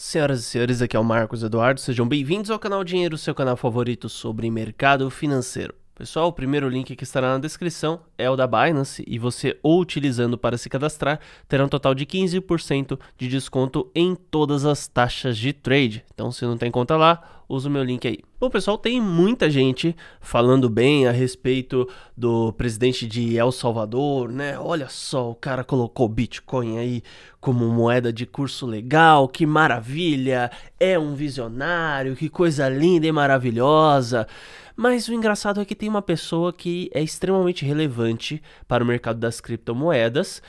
Senhoras e senhores, aqui é o Marcos Eduardo, sejam bem-vindos ao canal Dinheiro, seu canal favorito sobre mercado financeiro. Pessoal, o primeiro link que estará na descrição é o da Binance e você, ou utilizando para se cadastrar, terá um total de 15% de desconto em todas as taxas de trade. Então, se não tem conta lá, usa o meu link aí. Bom, pessoal, tem muita gente falando bem a respeito do presidente de El Salvador, né? Olha só, o cara colocou Bitcoin aí como moeda de curso legal, que maravilha! É um visionário, que coisa linda e maravilhosa. Mas o engraçado é que tem uma pessoa que é extremamente relevante para o mercado das criptomoedas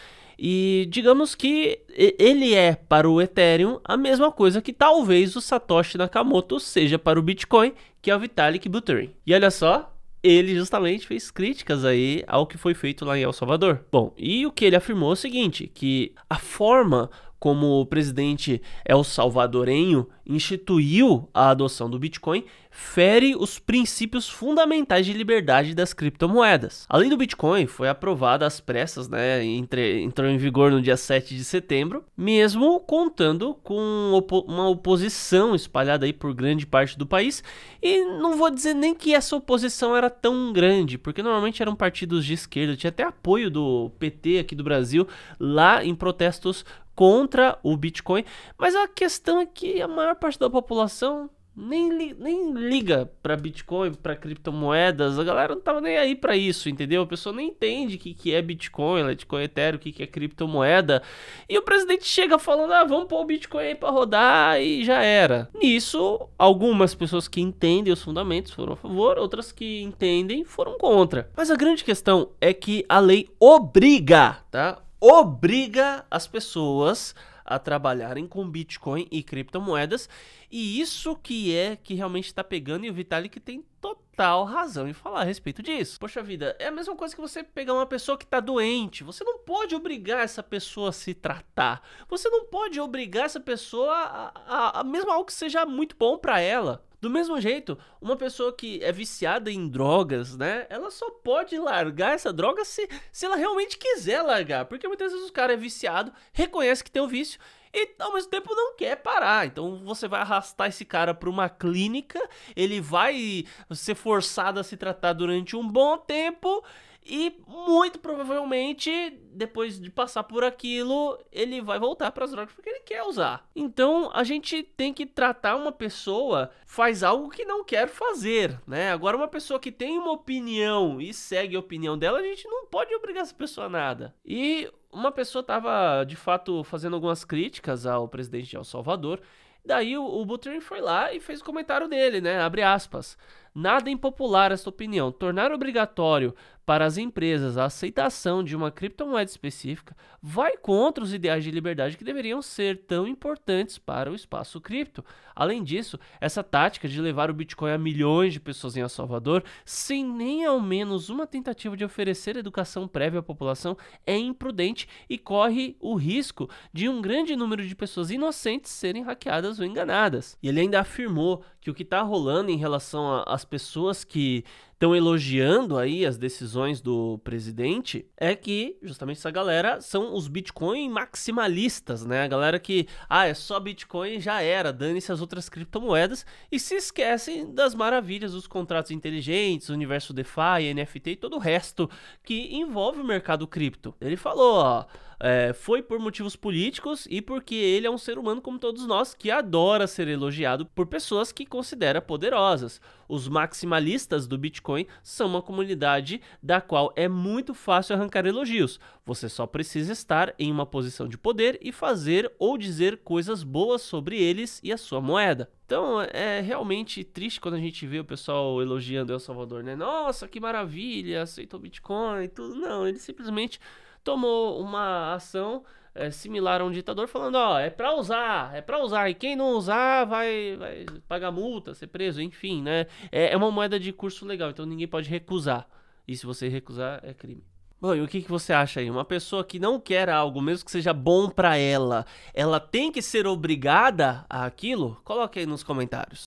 e digamos que ele é para o Ethereum a mesma coisa que talvez o Satoshi Nakamoto seja para o Bitcoin, que é o Vitalik Buterin. E olha só, ele justamente fez críticas aí ao que foi feito lá em El Salvador. Bom, e o que ele afirmou é o seguinte, que a forma como o presidente El Salvadorenho instituiu a adoção do Bitcoin, fere os princípios fundamentais de liberdade das criptomoedas. Além do Bitcoin, foi aprovada às pressas, né, entre, entrou em vigor no dia 7 de setembro, mesmo contando com opo uma oposição espalhada aí por grande parte do país, e não vou dizer nem que essa oposição era tão grande, porque normalmente eram partidos de esquerda, tinha até apoio do PT aqui do Brasil lá em protestos contra o Bitcoin, mas a questão é que a maior parte da população nem, li, nem liga para Bitcoin, para criptomoedas, a galera não tava nem aí para isso, entendeu? A pessoa nem entende o que, que é Bitcoin, Litecoin, Ethereum, o que, que é criptomoeda. E o presidente chega falando: ah, vamos pôr o Bitcoin aí para rodar e já era. Nisso, algumas pessoas que entendem os fundamentos foram a favor, outras que entendem foram contra. Mas a grande questão é que a lei obriga, tá? obriga as pessoas a trabalharem com Bitcoin e criptomoedas. E isso que é que realmente está pegando e o Vitalik tem total razão em falar a respeito disso. Poxa vida, é a mesma coisa que você pegar uma pessoa que está doente. Você não pode obrigar essa pessoa a se tratar. Você não pode obrigar essa pessoa a, a, a mesmo algo que seja muito bom para ela. Do mesmo jeito, uma pessoa que é viciada em drogas, né? Ela só pode largar essa droga se, se ela realmente quiser largar. Porque muitas vezes o cara é viciado, reconhece que tem o vício e ao mesmo tempo não quer parar. Então você vai arrastar esse cara para uma clínica, ele vai ser forçado a se tratar durante um bom tempo e muito provavelmente, depois de passar por aquilo, ele vai voltar para as drogas porque ele quer usar. Então a gente tem que tratar uma pessoa faz algo que não quer fazer, né? Agora, uma pessoa que tem uma opinião e segue a opinião dela, a gente não pode obrigar essa pessoa a nada. E uma pessoa estava de fato fazendo algumas críticas ao presidente de El Salvador Daí o, o Buterin foi lá e fez o comentário dele, né? Abre aspas. Nada impopular esta opinião. Tornar obrigatório para as empresas a aceitação de uma criptomoeda específica vai contra os ideais de liberdade que deveriam ser tão importantes para o espaço cripto. Além disso, essa tática de levar o Bitcoin a milhões de pessoas em El Salvador, sem nem ao menos uma tentativa de oferecer educação prévia à população, é imprudente e corre o risco de um grande número de pessoas inocentes serem hackeadas enganadas. E ele ainda afirmou que o que está rolando em relação às pessoas que estão elogiando aí as decisões do presidente é que justamente essa galera são os Bitcoin maximalistas, né? A galera que, ah, é só Bitcoin já era, dane-se as outras criptomoedas e se esquecem das maravilhas dos contratos inteligentes, universo DeFi, NFT e todo o resto que envolve o mercado cripto. Ele falou, ó. É, foi por motivos políticos e porque ele é um ser humano como todos nós que adora ser elogiado por pessoas que considera poderosas. Os maximalistas do Bitcoin Bitcoin são uma comunidade da qual é muito fácil arrancar elogios. Você só precisa estar em uma posição de poder e fazer ou dizer coisas boas sobre eles e a sua moeda. Então é realmente triste quando a gente vê o pessoal elogiando El Salvador, né? Nossa, que maravilha, aceitou Bitcoin e tudo. Não, ele simplesmente tomou uma ação é, similar a um ditador falando, ó, é para usar, é para usar, e quem não usar vai, vai pagar multa, ser preso, enfim, né? É, é, uma moeda de curso legal, então ninguém pode recusar. E se você recusar, é crime. Bom, e o que, que você acha aí? Uma pessoa que não quer algo, mesmo que seja bom para ela, ela tem que ser obrigada a aquilo? Coloque aí nos comentários.